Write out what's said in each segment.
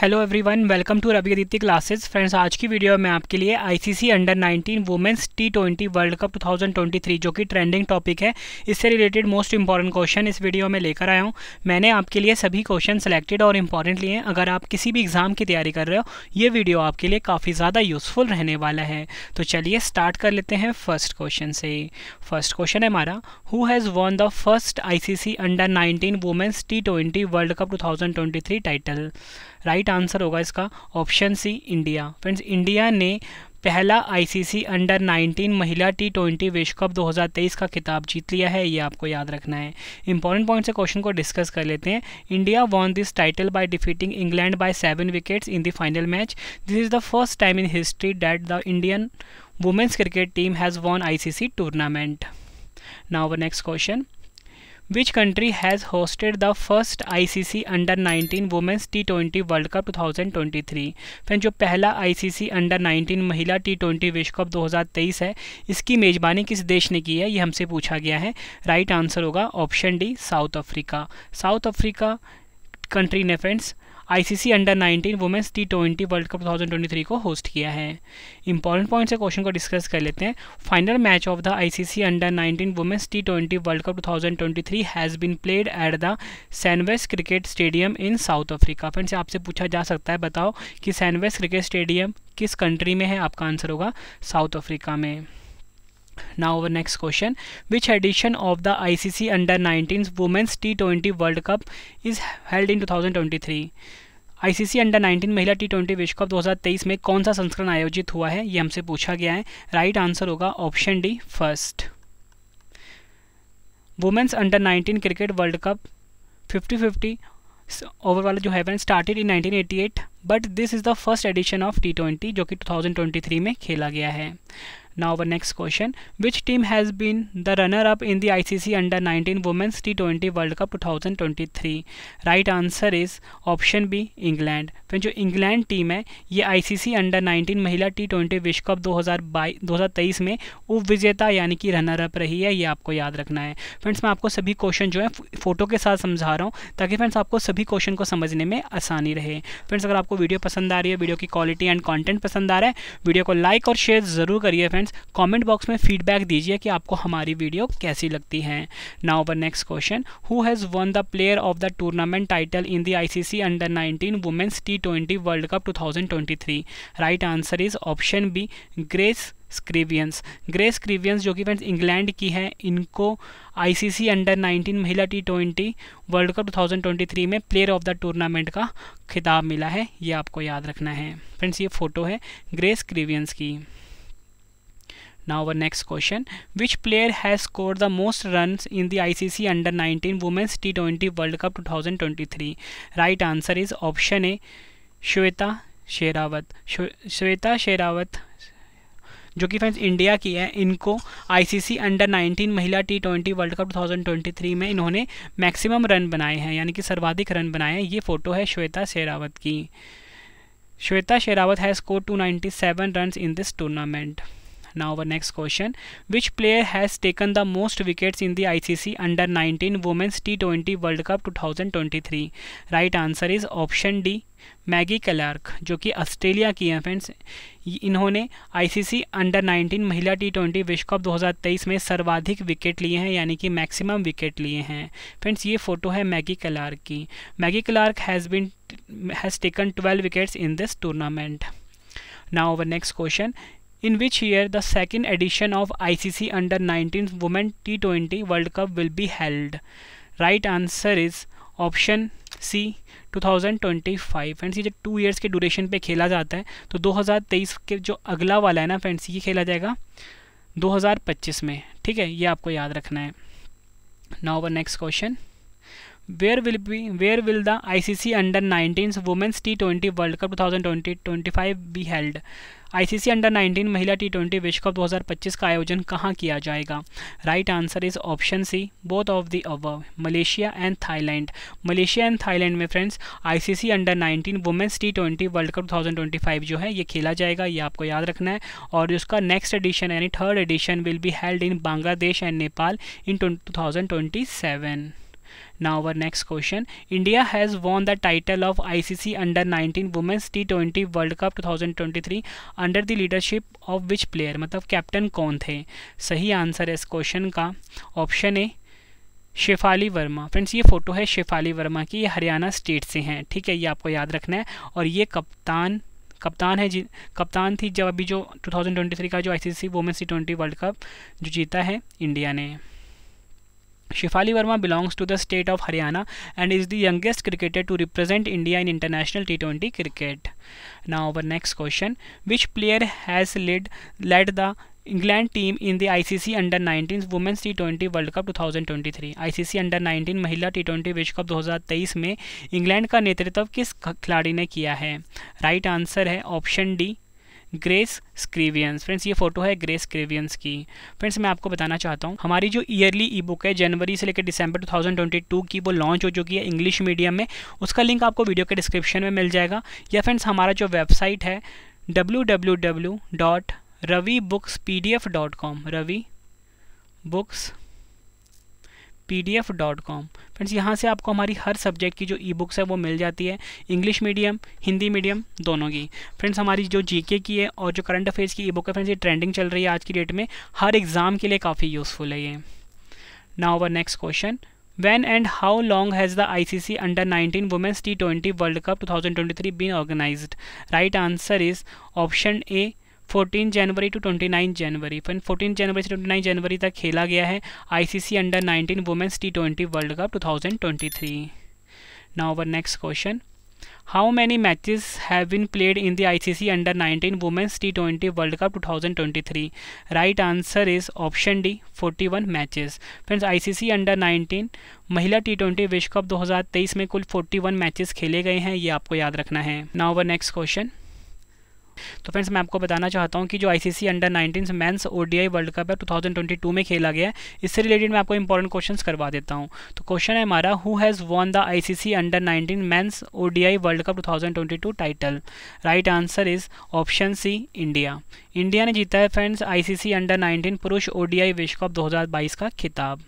Hello everyone welcome to Ravi Aditya classes friends आज की video में आपके लिए ICC under 19 women's T twenty world cup 2023 जो कि ट्रेंडिंग टॉपिक है इससे रिलेटेड मोस्ट इंपॉर्टेंट क्वेश्चन इस वीडियो में लेकर आया हूं मैंने आपके लिए सभी क्वेश्चन सेलेक्टेड और इंपॉर्टेंट लिए हैं अगर आप किसी भी एग्ज़ाम की तैयारी कर रहे हो ये वीडियो आपके लिए काफ़ी ज़्यादा यूज़फुल रहने वाला है तो चलिए स्टार्ट कर लेते हैं फर्स्ट क्वेश्चन से फर्स्ट क्वेश्चन है हमारा who has won the first I under nineteen women's T world cup two title right answer होगा इसका option C India friends India ने पहला आईसीसी अंडर 19 महिला टी ट्वेंटी विश्व कप 2023 का खिताब जीत लिया है ये आपको याद रखना है इंपॉर्टेंट पॉइंट से क्वेश्चन को डिस्कस कर लेते हैं India won this title by defeating England by seven wickets in the final match this is the first time in history that the Indian women's cricket team has won I tournament now next question which country has hosted the first I C C under nineteen women's T twenty world cup two thousand twenty three फिर जो पहला आई C C under nineteen महिला T twenty विश्व cup दो हज़ार तेईस है इसकी मेज़बानी किस देश ने की है ये हमसे पूछा गया है राइट आंसर होगा option D South Africa South Africa country ने friends ICC under 19 women's T twenty world cup 2023 को होस्ट किया है इंपॉर्टेंट पॉइंट से क्वेश्चन को डिस्कस कर लेते हैं final match of the ICC under 19 women's T twenty world cup 2023 has been played at the Senwes cricket stadium in South Africa friends आपसे पूछा जा सकता है बताओ कि सैनवेस्ट क्रिकेट स्टेडियम किस कंट्री में है आपका आंसर होगा साउथ अफ्रीका में next question of the I C C under nineteen women's T twenty world cup is held in two thousand twenty three ICC under 19 महिला टी ट्वेंटी विश्व cup 2023 में कौन सा संस्करण आयोजित हुआ है ये हमसे पूछा गया है राइट आंसर होगा option D first women's under 19 cricket world cup 50-50 over वाला जो है started in 1988 but this is the first edition of T twenty जो कि 2023 में खेला गया है Now our next question. Which team has been the runner-up in the ICC Under-19 Women's T20 World Cup 2023? Right answer is option B England फिर जो England team है ये आईसीसी अंडर 19 महिला टी ट्वेंटी विश्व कप 2022 में उप विजेता यानी कि रनर अप रही है ये आपको याद रखना है फ्रेंड्स मैं आपको सभी क्वेश्चन जो है फोटो के साथ समझा रहा हूँ ताकि फ्रेंड्स आपको सभी क्वेश्चन को समझने में आसानी रहे फ्रेंड्स अगर आपको वीडियो पसंद आ रही है वीडियो की क्वालिटी एंड कॉन्टेंट पसंद आ रहा है वीडियो को लाइक और शेयर ज़रूर करिए फ्रेंड्स फ्रेंड्स कमेंट बॉक्स में फीडबैक दीजिए कि आपको हमारी वीडियो कैसी लगती है now our next question who has won the player of the tournament title in the ICC under 19 women's T twenty world cup 2023 right answer is option B Grace Scrivens Grace Scrivens जो कि friends England की है इनको ICC under 19 महिला T twenty world cup 2023 में player of the tournament का खिताब मिला है ये आपको याद रखना है फ्रेंड्स ये फ़ोटो है ग्रेस क्रीवियंस की Now our next question. Which player has scored the most runs in the ICC Under 19 Women's T20 World Cup 2023? Right answer is option A shweta Sherawat shweta Sherawat जो कि फ्रेंड्स इंडिया की है इनको ICC under 19 महिला T twenty world cup 2023 में इन्होंने maximum run बनाए हैं यानी कि सर्वाधिक रन बनाए हैं ये फ़ोटो है श्वेता शेरावत की Shweta Sehrawat has score 297 runs in this tournament Now our next question. Which player has taken the most wickets in the ICC under 19 Women's T20 World Cup 2023? Right answer is option D Maggie Clark जो कि Australia की हैं friends इन्होंने ICC under 19 महिला T twenty विश्व cup 2023 में सर्वाधिक wicket लिए हैं यानी कि मैक्सिमम विकेट लिए हैं फ्रेंड्स ये फ़ोटो है मैगी क्लार्क की Maggie Clark has been has taken 12 wickets in this tournament now our next question in which year the second edition of ICC Under 19 Women T20 World Cup will be held? Right answer is option C 2025 friends ये जब two years के duration पे खेला जाता है तो 2023 के जो अगला वाला है ना फ्रेंड्स ये खेला जाएगा 2025 में ठीक है ये आपको याद रखना है now next question where will be where will the ICC under 19s women's T20 World Cup 2020-25 be held ICC under 19 महिला टी ट्वेंटी विश्व कप 2025 का आयोजन कहाँ किया जाएगा right answer is option C both of the above Malaysia and Thailand Malaysia and Thailand में friends ICC under 19 women's T twenty world cup 2025 जो है ये खेला जाएगा ये आपको याद रखना है और उसका नेक्स्ट एडिशन यानी third edition will be held in Bangladesh and Nepal in two Now our next question. India has won the title of ICC Under 19 Women's T20 World Cup 2023 under the leadership of which player मतलब captain कौन थे सही answer है इस question का option A Shafali Verma friends ये photo है शेफाली वर्मा की ये हरियाणा स्टेट से हैं ठीक है ये आपको याद रखना है और ये कप्तान कप्तान है जी कप्तान थी जब अभी जो 2023 का जो ICC women's T twenty world cup जो जीता है इंडिया ने Shafali Verma belongs to the state of Haryana and is the youngest cricketer to represent India in international T twenty cricket now our next question which player has lead led the England team in the I C C under nineteen women's T twenty world cup two thousand twenty three I C C under nineteen महिला T twenty विश्व cup दो हज़ार तेईस में England का नेतृत्व किस खिलाड़ी ने किया है राइट आंसर है option D Grace Scrivens friends ये फोटो है ग्रेस स्क्रीवियंस की फ्रेंड्स मैं आपको बताना चाहता हूँ हमारी जो ईयरली ई बुक है जनवरी से लेकर दिसंबर 2022 की वो लॉन्च हो चुकी है इंग्लिश मीडियम में उसका लिंक आपको वीडियो के डिस्क्रिप्शन में मिल जाएगा या फ्रेंड्स हमारा जो वेबसाइट है W Ravi books P D F dot com Ravi books P D F dot com friends यहाँ से आपको हमारी हर सब्जेक्ट की जो ई बुक्स है वो मिल जाती है इंग्लिश मीडियम हिंदी मीडियम दोनों की फ्रेंड्स हमारी जो जी के की है और जो करंट अफेयर्स की ई बुक है फ्रेंड्स ये ट्रेंडिंग चल रही है आज की डेट में हर एग्ज़ाम के लिए काफ़ी यूज़फुल है ये now our next question When and how long has the ICC Under 19 Women's T20 World Cup 2023 been organized? Right answer is option A fourteen January two twenty nine January फिर fourteen जनवरी से nine जनवरी तक खेला गया है ICC under nineteen women's T twenty world cup two thousand twenty three now our next question how many matches have been played in the I C C under nineteen women's T twenty world cup two thousand twenty three right answer is option D one matches friends I C C under nineteen महिला T twenty विश्व cup दो हज़ार तेईस में कुल forty one matches खेले गए हैं ये आपको याद रखना है नाउ अवर नेक्स्ट क्वेश्चन तो फ्रेंड्स मैं आपको बताना चाहता हूँ कि जो I C under nineteen men's ODI world cup है 2022 में खेला गया है इससे रिलेटेड मैं आपको इंपॉर्टेंट क्वेश्चन करवा देता हूँ तो क्वेश्चन है हमारा who has won the ICC under nineteen men's ODI world cup 2022 title right answer is option C India India ने जीता है फ्रेंड्स आई अंडर नाइनटीन पुरुष ओडीआई विश्व कप दो का खिताब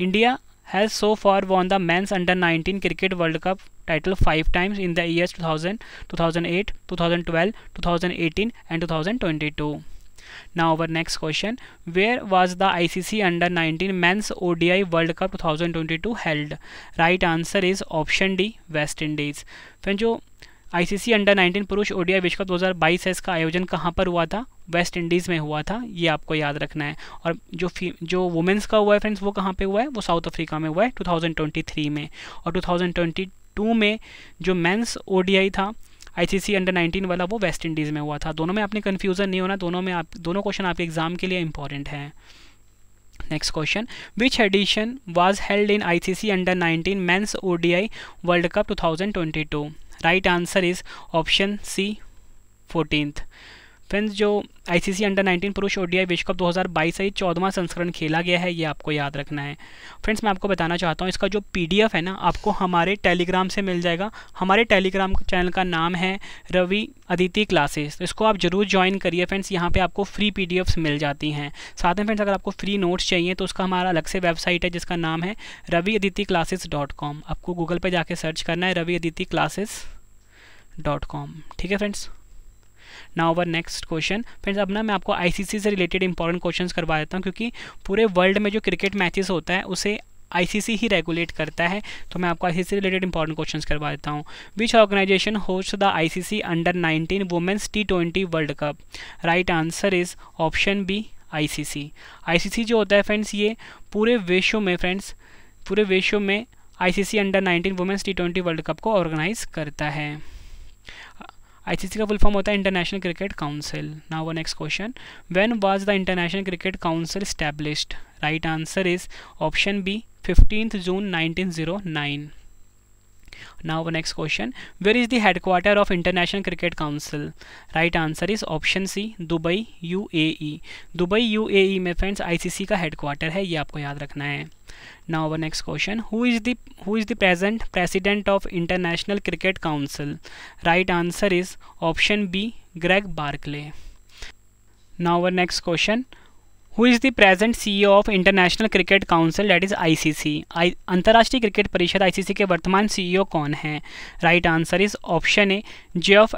India has so far won the men's under 19 cricket world cup title 5 times in the years 2000 2008 2012 2018 and 2022 now our next question where was the icc under 19 men's odi world cup 2022 held right answer is option d west indies friends ICC under 19 पुरुष ओडिया विश्व cup दो है इसका आयोजन कहाँ पर हुआ था वेस्ट इंडीज़ में हुआ था ये आपको याद रखना है और जो जो वुमेंस का हुआ है फ्रेंड्स वो कहाँ पे हुआ है वो साउथ अफ्रीका में हुआ है 2023 में और 2022 में जो मेंस ओडीआई था आईसीसी अंडर 19 वाला वो वेस्ट इंडीज़ में हुआ था दोनों में आपने कन्फ्यूज़न नहीं होना दोनों में आप दोनों क्वेश्चन आपके एग्ज़ाम के लिए इंपॉर्टेंट हैं Next question Which edition was held in ICC under 19 Men's ODI World Cup 2022? Right answer is option C 14th. Friends जो आईसीसी अंडर 19 पुरुष ओडीआई विश्व कप 2022 ही चौदवा संस्करण खेला गया है ये आपको याद रखना है फ्रेंड्स मैं आपको बताना चाहता हूँ इसका जो पीडीएफ है ना आपको हमारे टेलीग्राम से मिल जाएगा हमारे टेलीग्राम चैनल का नाम है रवि अदिति क्लासेस तो इसको आप जरूर ज्वाइन करिए फ्रेंड्स यहाँ पर आपको फ्री पी मिल जाती हैं साथ में फ्रेंड्स अगर आपको फ्री नोट्स चाहिए तो उसका हमारा अलग से वेबसाइट है जिसका नाम है Ravi Aditi classes dot com आपको गूगल पर जाके सर्च करना है Ravi Aditi classes dot com ठीक है friends now our next question friends अब ना मैं आपको आईसीसी से रिलेटेड इंपॉर्टेंट क्वेश्चन करवा देता हूँ क्योंकि पूरे वर्ल्ड में जो क्रिकेट मैचेस होता है उसे आईसीसी ही रेगुलेट करता है तो मैं आपको आईसीसी रिलेटेड इंपॉर्टेंट क्वेश्चंस करवा देता हूँ which organisation host the ICC under 19 women's T twenty world cup right answer is option B ICC ICC जो होता है फ्रेंड्स ये पूरे विश्व में फ्रेंड्स पूरे विश्व में ICC under 19 women's T twenty world cup को ऑर्गेनाइज करता है आईसीसी का फुल फॉर्म होता है इंटरनेशनल क्रिकेट काउंसिल नाउ वो next question when was the international cricket council established right answer is option B fifteenth June nineteen zero nine now वो next question where is the headquarter of international cricket council right answer is option C Dubai U A Dubai U ए में friends I C सी का headquarter है ये आपको याद रखना है now our next question who is the who is the present president of international cricket council right answer is option b greg barclay now our next question who is the present C E of international cricket council that is I C I अंतर्राष्ट्रीय क्रिकेट परिषद आई C सी के वर्तमान सी E ओ कौन e हैं right answer is option A J of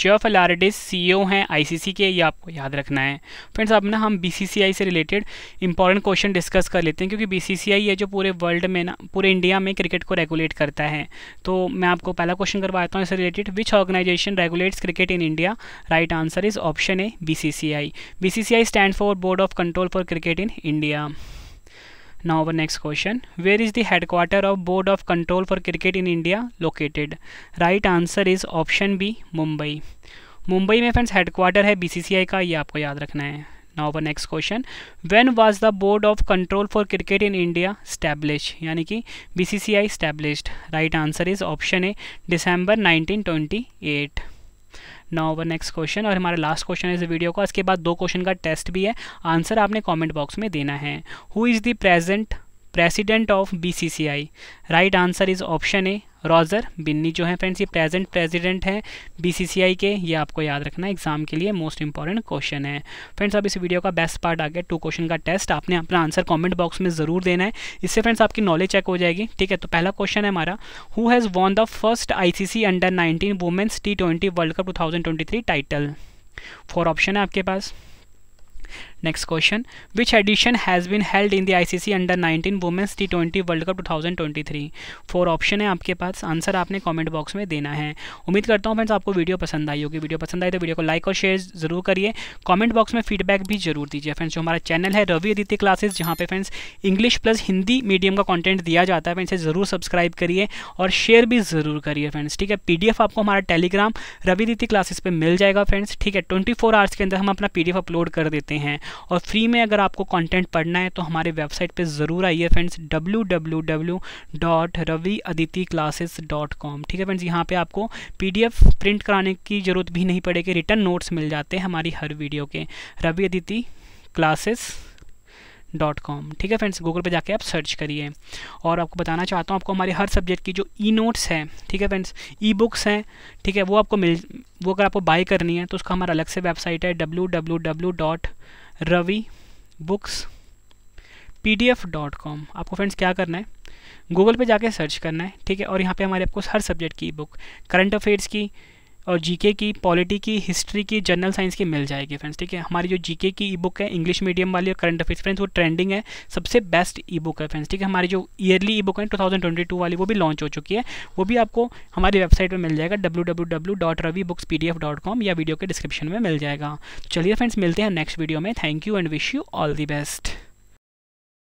Geoff Allardice C E O हैं I C सी के ये आपको याद रखना है फ्रेंड्स अब ना हम बी सी सी आई से रिलेटेड इंपॉर्टेंट क्वेश्चन डिस्कस कर लेते हैं क्योंकि बी सी सी आई है जो पूरे वर्ल्ड में ना पूरे इंडिया में क्रिकेट को रेगुलेट करता है तो मैं आपको पहला क्वेश्चन करवाता हूँ इससे related which organisation regulates cricket in India right answer is option A B B C C C I C I stand for board of of control for cricket in India now our next question where is the headquarter of board of control for cricket in India located right answer is option B Mumbai Mumbai में friends headquarter है BCCI का ये आपको याद रखना है now our next question when was the board of control for cricket in India establish यानी कि BCCI C established right answer is option A December nineteen twenty eight now our next question और हमारा last question है इस video का इसके बाद दो क्वेश्चन का टेस्ट भी है आंसर आपने कॉमेंट बॉक्स में देना है who is the present president of BCCI right answer is option A Roger Binny जो है फ्रेंड्स ये प्रेजेंट प्रेसिडेंट हैं बीसीसीआई के ये आपको याद रखना एग्जाम के लिए मोस्ट इंपॉर्टेंट क्वेश्चन है फ्रेंड्स अब इस वीडियो का बेस्ट पार्ट आ गया टू क्वेश्चन का टेस्ट आपने अपना आंसर कमेंट बॉक्स में ज़रूर देना है इससे फ्रेंड्स आपकी नॉलेज चेक हो जाएगी ठीक है तो पहला क्वेश्चन है हमारा who has won the first ICC under nineteen women's T twenty world cup two thousand twenty three title four option है आपके पास next question which edition has been held in the C under nineteen women's T twenty world cup two thousand twenty three four option है आपके पास answer आपने comment box में देना है उम्मीद करता हूँ फ्रेंड्स आपको वीडियो पसंद आई होगी वीडियो पसंद आई तो वीडियो को लाइक और शेयर जरूर करिए कॉमेंट बॉक्स में फीडबैक भी जरूर दीजिए फ्रेंड्स जो हमारा चैनल है रवि आदित्य क्लासेस जहाँ पे friends English plus Hindi medium का कॉन्टेंट दिया जाता है फ्रेंड्स ज़रूर सब्सक्राइब करिए और शेयर भी ज़रूर करिए फ्रेंड्स ठीक है एफ आपको हमारा टेलीग्राम रवि आदित्य क्लासेस पर मिल जाएगा फ्रेंड्स ठीक है ट्वेंटी फोर आवर्स के अंदर हम अपना एफ अपलोड कर देते हैं और फ्री में अगर आपको कंटेंट पढ़ना है तो हमारे वेबसाइट पे ज़रूर आइए friends W W W dot Ravi Aditi classes dot com ठीक है फ्रेंड्स यहाँ पे आपको पी डी एफ प्रिंट कराने की ज़रूरत भी नहीं पड़ेगी रिटर्न नोट्स मिल जाते हैं हमारी हर वीडियो के Ravi Aditi classes dot com ठीक है फ्रेंड्स गूगल पे जाके आप सर्च करिए और आपको बताना चाहता हूँ आपको हमारे हर सब्जेक्ट की जो ई नोट्स हैं ठीक है फ्रेंड्स ई बुक्स हैं ठीक है वो आपको मिल वो अगर आपको बाई करनी है तो उसका हमारा अलग से वेबसाइट है W W W dot Ravi books P D F dot com आपको फ्रेंड्स क्या करना है गूगल पे जाके सर्च करना है ठीक है और यहाँ पे हमारे आपको हर सब्जेक्ट की बुक करंट अफेयर्स की और जीके की पॉलिटी की हिस्ट्री की जनरल साइंस की मिल जाएगी फ्रेंड्स ठीक है हमारी जो जीके की ई बुक है इंग्लिश मीडियम वाली और करंट अफेयर्स फ्रेंड्स वो ट्रेंडिंग है सबसे बेस्ट ई बुक है फ्रेंड्स ठीक है हमारी जो ईयरली ई बुक है 2022 वाली वो भी लॉन्च हो चुकी है वो भी आपको हमारी वेबसाइट पर मिल जाएगा डब्ल्यू या वीडियो के डिस्क्रिप्शन में मिल जाएगा तो चलिए फ्रेंड्स मिलते हैं नेक्स्ट वीडियो में thank you and wish you all the best